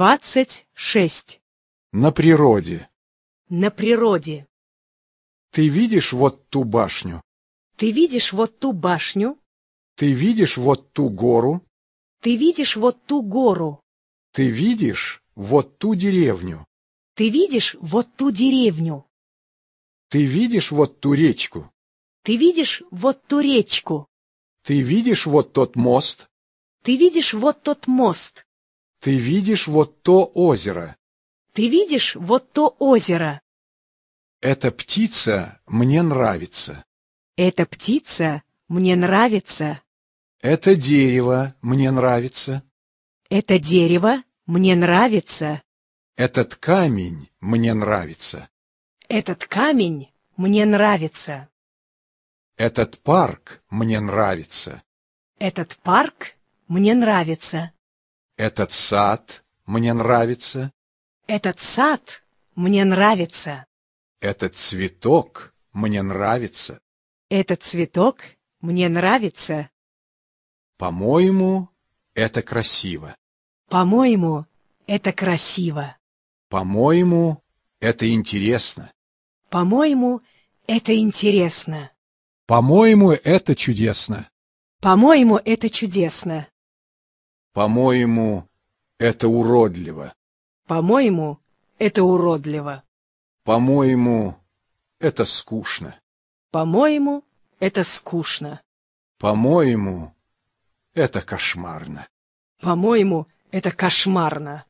Двадцать шесть. На природе. На природе. Ты видишь вот ту башню? Ты видишь вот ту башню? Ты видишь вот ту гору? Ты видишь вот ту гору? Ты видишь вот ту деревню? Ты видишь вот ту деревню? Ты видишь вот ту речку? Ты видишь вот ту речку? Ты видишь вот тот мост? Ты видишь вот тот мост? Ты видишь вот то озеро? Ты видишь вот то озеро? Эта птица мне нравится. Эта птица мне нравится. Это дерево мне нравится. Это дерево мне нравится. Этот камень мне нравится. Этот камень мне нравится. Этот парк мне нравится. Этот парк мне нравится. Этот сад мне нравится. Этот сад мне нравится. Этот цветок мне нравится. Этот цветок мне нравится. По-моему, это красиво. По-моему, это красиво. По-моему, это интересно. По-моему, это интересно. По-моему, это чудесно. По-моему, это чудесно. По-моему, это уродливо. По-моему, это уродливо. По-моему, это скучно. По-моему, это скучно. По-моему, это кошмарно. По-моему, это кошмарно.